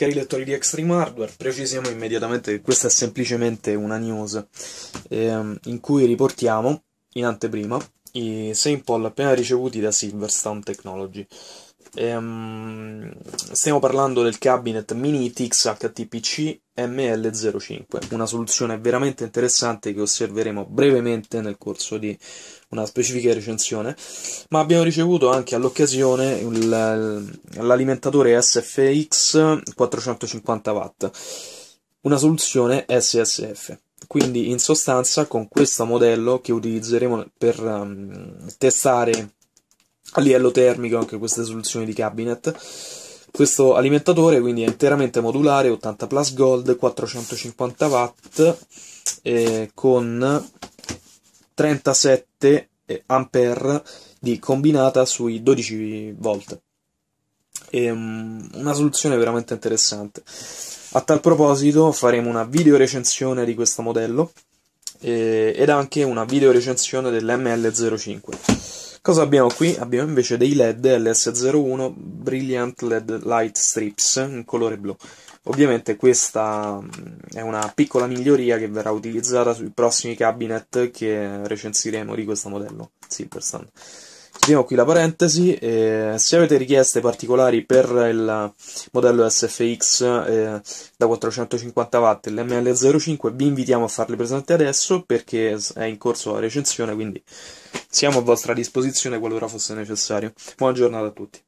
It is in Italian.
Cari lettori di Extreme Hardware, precisiamo immediatamente che questa è semplicemente una news ehm, in cui riportiamo in anteprima i sample appena ricevuti da Silverstone Technology. Ehm, stiamo parlando del cabinet Mini TX HTPC ML05, una soluzione veramente interessante che osserveremo brevemente nel corso di una specifica recensione, ma abbiamo ricevuto anche all'occasione l'alimentatore SFX 450 watt, una soluzione SSF. Quindi in sostanza con questo modello che utilizzeremo per um, testare a livello termico anche queste soluzioni di cabinet questo alimentatore quindi è interamente modulare, 80 plus gold, 450 watt eh, con 37 ampere di combinata sui 12 volt. E, ehm, una soluzione veramente interessante. A tal proposito faremo una video recensione di questo modello eh, ed anche una video recensione dell'ML05. Cosa abbiamo qui? Abbiamo invece dei LED LS01 Brilliant LED Light Strips in colore blu. Ovviamente questa mm, è una piccola miglioria che verrà utilizzata sui prossimi cabinet che recensiremo di questo modello Silverstone. Chiudiamo qui la parentesi, eh, se avete richieste particolari per il modello SFX eh, da 450 watt e l'ML05 vi invitiamo a farle presenti adesso perché è in corso la recensione quindi siamo a vostra disposizione qualora fosse necessario. Buona giornata a tutti.